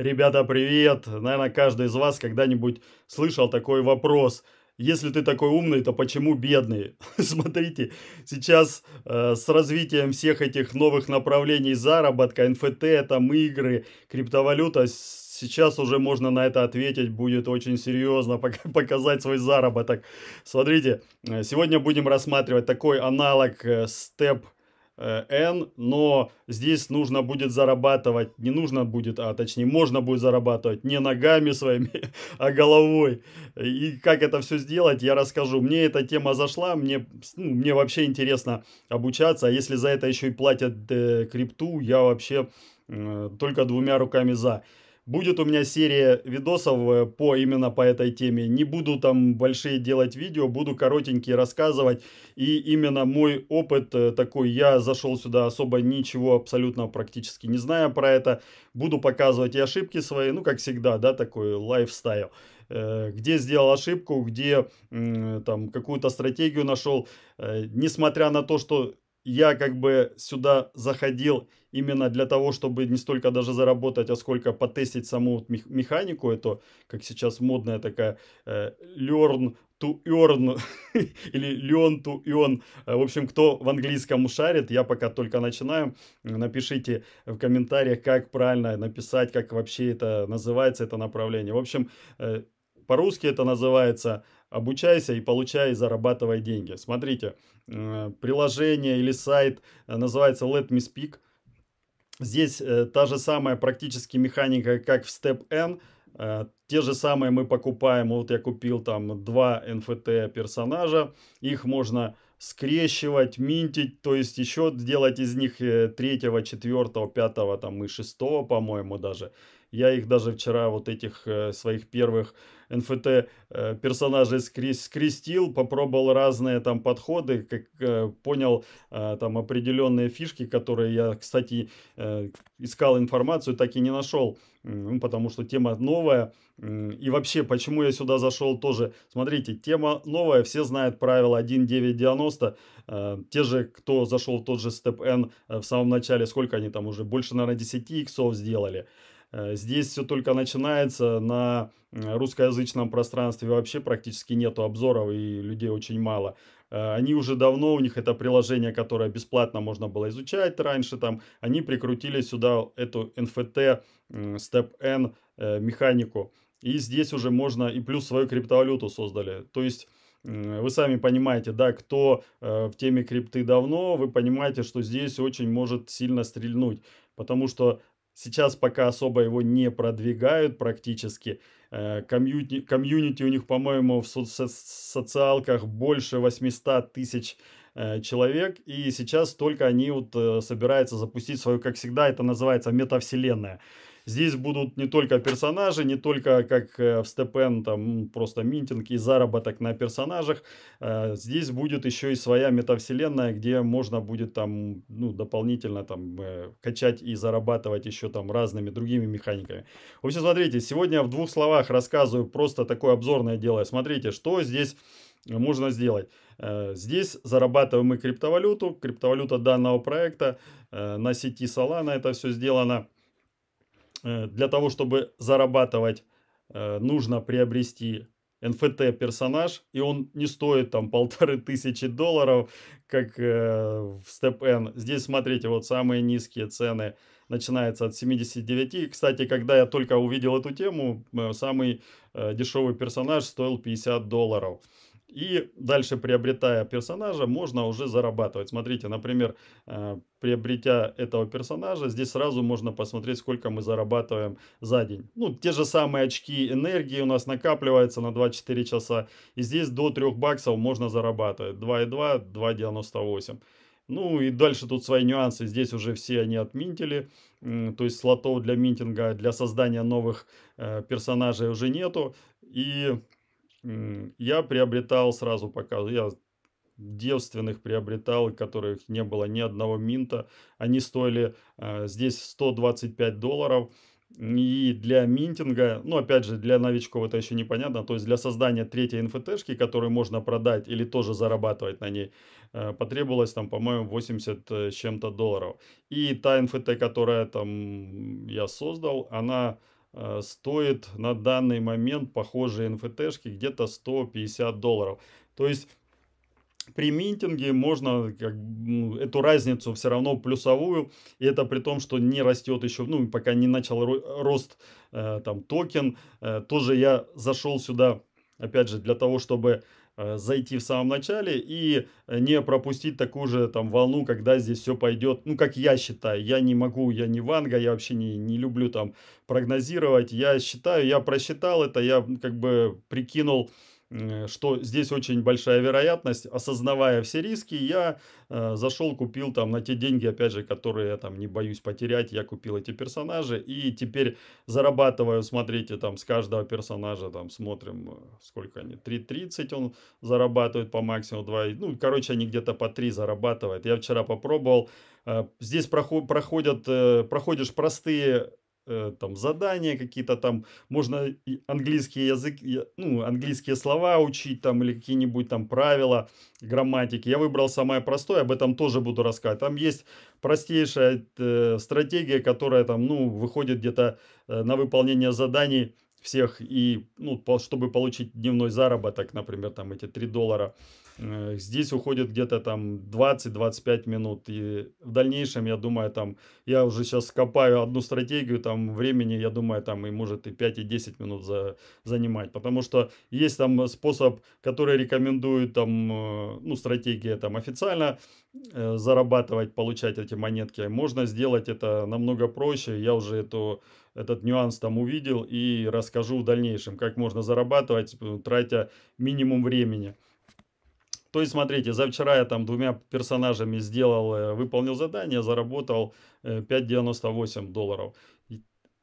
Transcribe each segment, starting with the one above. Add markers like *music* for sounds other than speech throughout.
Ребята, привет! Наверное, каждый из вас когда-нибудь слышал такой вопрос. Если ты такой умный, то почему бедный? *laughs* Смотрите, сейчас э, с развитием всех этих новых направлений заработка, НФТ, там игры, криптовалюта, сейчас уже можно на это ответить, будет очень серьезно *laughs* показать свой заработок. Смотрите, э, сегодня будем рассматривать такой аналог э, степ Э, N, но здесь нужно будет зарабатывать, не нужно будет, а точнее можно будет зарабатывать не ногами своими, *laughs* а головой. И как это все сделать, я расскажу. Мне эта тема зашла, мне, ну, мне вообще интересно обучаться, а если за это еще и платят э, крипту, я вообще э, только двумя руками за. Будет у меня серия видосов э, по именно по этой теме. Не буду там большие делать видео, буду коротенькие рассказывать. И именно мой опыт э, такой, я зашел сюда особо ничего абсолютно практически не зная про это. Буду показывать и ошибки свои, ну как всегда, да, такой лайфстайл э, где сделал ошибку, где там какую-то стратегию нашел, несмотря на то, что я как бы сюда заходил именно для того, чтобы не столько даже заработать, а сколько потестить саму механику, это как сейчас модная такая э, learn to earn *laughs* или learn to earn. Э, в общем, кто в английском шарит, я пока только начинаю, напишите в комментариях, как правильно написать, как вообще это называется, это направление. В общем, э, по-русски это называется обучайся и получай, зарабатывай деньги. Смотрите, э, приложение или сайт э, называется Let Me Speak. Здесь э, та же самая практически механика, как в Step N. Те же самые мы покупаем, вот я купил там два NFT персонажа, их можно скрещивать, минтить, то есть еще делать из них третьего, четвертого, пятого там и шестого, по-моему, даже. Я их даже вчера, вот этих э, своих первых NFT э, персонажей скрес, скрестил, попробовал разные там подходы, как э, понял там определенные фишки, которые я, кстати, искал информацию, так и не нашел, э, потому что тема новая. и вообще, почему я сюда зашел тоже, смотрите, тема новая, все знают правила 1.9.90, э, те же, кто зашел в тот же Step N в самом начале, сколько они там уже, больше, наверное, 10 иксов сделали. Э, здесь все только начинается на э, русскоязычном пространстве вообще практически нету обзоров и людей очень мало. Э, они уже давно, у них это приложение, которое бесплатно можно было изучать раньше там, они прикрутили сюда эту NFT Step N механику. И здесь уже можно и плюс свою криптовалюту создали. То есть вы сами понимаете, да, кто в теме крипты давно, вы понимаете, что здесь очень может сильно стрельнуть. Потому что Сейчас пока особо его не продвигают практически. Э, комьюнити, комьюнити у них, по-моему, в социалках больше 800 тысяч Э, человек, и сейчас только они вот э, собираются запустить свою, как всегда, это называется метавселенная. Здесь будут не только персонажи, не только как э, в Степен, там просто минтинг и заработок на персонажах. Здесь будет еще и своя метавселенная, где можно будет там, ну, дополнительно там качать и зарабатывать еще там разными другими механиками. В общем, смотрите, сегодня в двух словах рассказываю просто такое обзорное дело. Смотрите, что здесь можно сделать. Э, здесь зарабатываем мы криптовалюту, криптовалюта данного проекта э, на сети Solana. Это все сделано э, для того, чтобы зарабатывать, нужно приобрести NFT персонаж, и он не стоит там *laughs* полторы тысячи долларов, как э, в StepN. Здесь, смотрите, вот самые низкие цены начинается от 79. Кстати, когда я только увидел эту тему, самый дешевый персонаж стоил 50 долларов. И дальше, приобретая персонажа, можно уже зарабатывать. Смотрите, например, э, приобретя этого персонажа, здесь сразу можно посмотреть, сколько мы зарабатываем за день. Ну, те же самые очки энергии у нас накапливаются на 24 часа. И здесь до 3 баксов можно зарабатывать. 2,2, 2,98. Ну и дальше тут свои нюансы. Здесь уже все они отминтили. То есть слотов для минтинга, для создания новых э, персонажей уже нету. И я приобретал сразу пока, я девственных приобретал, которых не было ни одного минта. Они стоили э, здесь 125 долларов. И для минтинга, ну опять же, для новичков это еще непонятно, то есть для создания третьей НФТ-шки, которую можно продать или тоже зарабатывать на ней, э, потребовалось там, по-моему, 80 э, с чем-то долларов. И та НФТ, которая там я создал, она Э, стоит на данный момент похожие НФТшки где-то 150 долларов. То есть при минтинге можно как, ну, эту разницу все равно плюсовую. И это при том, что не растет еще, ну, пока не начал рост э, там токен. Э, тоже я зашел сюда, опять же, для того, чтобы Э, зайти в самом начале и э, не пропустить такую же там волну, когда здесь все пойдет, ну, как я считаю, я не могу, я не ванга, я вообще не, не люблю там прогнозировать, я считаю, я просчитал это, я как бы прикинул, Э, что здесь очень большая вероятность, осознавая все риски, я э, зашел, купил там на те деньги, опять же, которые я там не боюсь потерять, я купил эти персонажи и теперь зарабатываю, смотрите, там с каждого персонажа там смотрим, э, сколько они, 3.30 он зарабатывает по максимуму, 2, ну, короче, они где-то по 3 зарабатывают. Я вчера попробовал, э, здесь проходят, э, проходишь простые Э, там задания какие-то там, можно английский язык, ну, английские слова учить там или какие-нибудь там правила грамматики. Я выбрал самое простое, об этом тоже буду рассказывать. Там есть простейшая э, стратегия, которая там, ну, выходит где-то э, на выполнение заданий всех и, ну, по, чтобы получить дневной заработок, например, там эти 3 доллара. Э, Э, здесь уходит где-то там 20-25 минут. И в дальнейшем, я думаю, там, я уже сейчас копаю одну стратегию, там, времени, я думаю, там, и может и 5, и 10 минут за, занимать. Потому что есть там способ, который рекомендуют, там, э, ну, стратегия, там, официально э, зарабатывать, получать эти монетки. Можно сделать это намного проще. Я уже эту этот нюанс там увидел и расскажу в дальнейшем, как можно зарабатывать, э, тратя минимум времени. То есть, смотрите, за вчера я там двумя персонажами сделал, э, выполнил задание, заработал 5,98 э, долларов.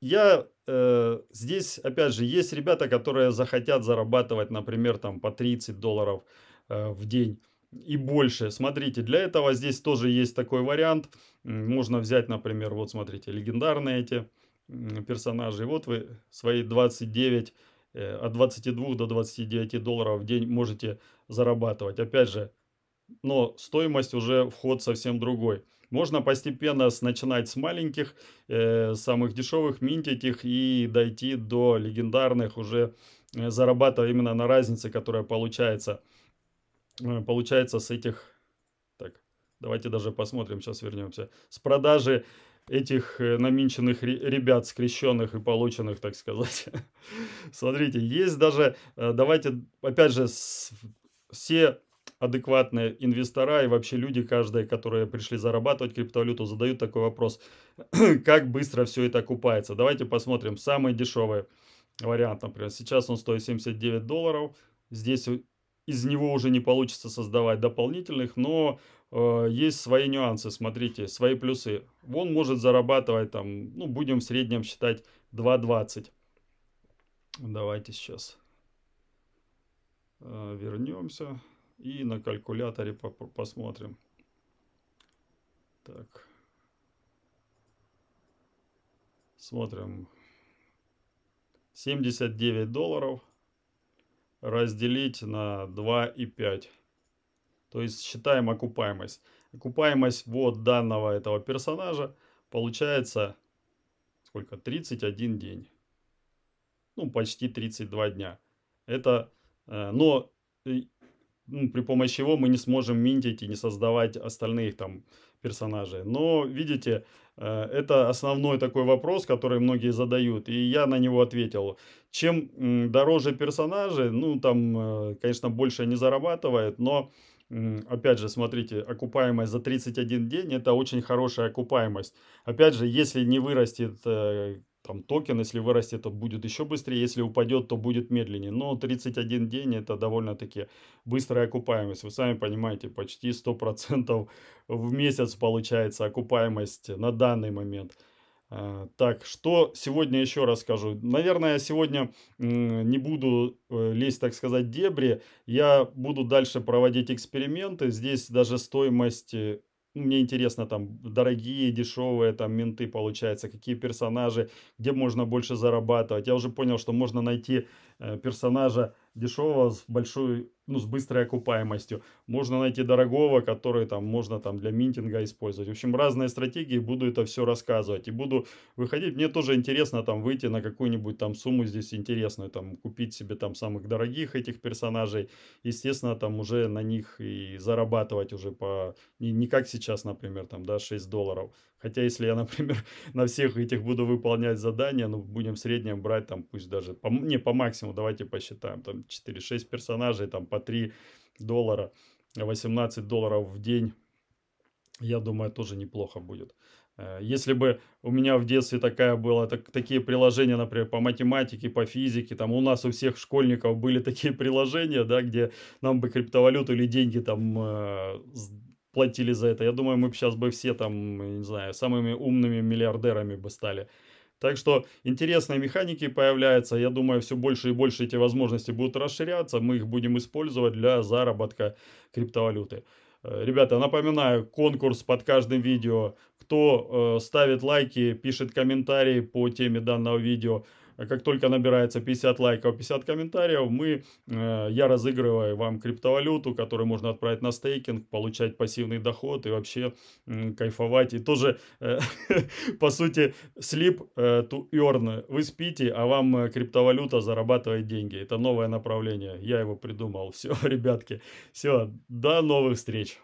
Я э, здесь, опять же, есть ребята, которые захотят зарабатывать, например, там по 30 долларов э, в день и больше. Смотрите, для этого здесь тоже есть такой вариант. Можно взять, например, вот смотрите, легендарные эти персонажи. Вот вы свои 29 Э, от 22 до 29 долларов в день можете зарабатывать. Опять же, но стоимость уже вход совсем другой. Можно постепенно начинать с маленьких, э, самых дешевых, минтить их и дойти до легендарных, уже э, зарабатывая именно на разнице, которая получается, э, получается с этих... Так, давайте даже посмотрим, сейчас вернемся. С продажи этих э, наминченных ребят, скрещенных и полученных, так сказать. *laughs* Смотрите, есть даже, э, давайте, опять же, все адекватные инвестора и вообще люди, каждые, которые пришли зарабатывать криптовалюту, задают такой вопрос, *clears throat* как быстро все это окупается. Давайте посмотрим самый дешевый вариант, например, сейчас он стоит 79 долларов, здесь из него уже не получится создавать дополнительных, но Э, есть свои нюансы, смотрите, свои плюсы. Он может зарабатывать там, ну, будем в среднем считать 2.20. Давайте сейчас э, вернемся и на калькуляторе посмотрим. Так. Смотрим. 79 долларов разделить на 2,5. То есть считаем окупаемость. Окупаемость вот данного этого персонажа получается сколько? 31 день. Ну, почти 32 дня. Это, э, но э, ну, при помощи его мы не сможем минтить и не создавать остальных там персонажей. Но, видите, э, это основной такой вопрос, который многие задают, и я на него ответил. Чем дороже персонажи, ну, там, конечно, больше не зарабатывает, но опять же, смотрите, окупаемость за 31 день – это очень хорошая окупаемость. Опять же, если не вырастет э, там, токен, если вырастет, то будет еще быстрее, если упадет, то будет медленнее. Но 31 день – это довольно-таки быстрая окупаемость. Вы сами понимаете, почти 100% в месяц получается окупаемость на данный момент – а, так, что сегодня еще расскажу. Наверное, я сегодня не буду э, лезть, так сказать, дебри. Я буду дальше проводить эксперименты. Здесь даже стоимость ну, мне интересно, там, дорогие, дешевые, там, менты, получается, какие персонажи, где можно больше зарабатывать. Я уже понял, что можно найти э, персонажа дешевого с большой ну, с быстрой окупаемостью. Можно найти дорогого, который там можно там для минтинга использовать. В общем, разные стратегии, буду это все рассказывать. И буду выходить, мне тоже интересно там выйти на какую-нибудь там сумму здесь интересную, там купить себе там самых дорогих этих персонажей. Естественно, там уже на них и зарабатывать уже по, не, не как сейчас, например, там, да, 6 долларов Хотя, если я, например, *laughs* на всех этих буду выполнять задания, ну, будем в среднем брать там, пусть даже, по, не по максимуму, давайте посчитаем, там 4-6 персонажей, там по 3 доллара, 18 долларов в день, я думаю, тоже неплохо будет. Э, если бы у меня в детстве такая была, так, такие приложения, например, по математике, по физике, там у нас у всех школьников были *laughs* такие приложения, да, где нам бы криптовалюту или деньги там э, платили за это, я думаю, мы бы сейчас бы все там, не знаю, самыми умными миллиардерами бы стали. Так что интересные механики появляются. Я думаю, все больше и больше эти возможности будут расширяться. Мы их будем использовать для заработка криптовалюты. Э, ребята, напоминаю, конкурс под каждым видео. Кто э, ставит лайки, пишет комментарии по теме данного видео – а как только набирается 50 лайков, 50 комментариев, мы, э, я разыгрываю вам криптовалюту, которую можно отправить на стейкинг, получать пассивный доход и вообще кайфовать. И тоже, э, *laughs* по сути, слип э, to earn. Вы спите, а вам криптовалюта зарабатывает деньги. Это новое направление. Я его придумал. *laughs* Все, ребятки. Все, до новых встреч.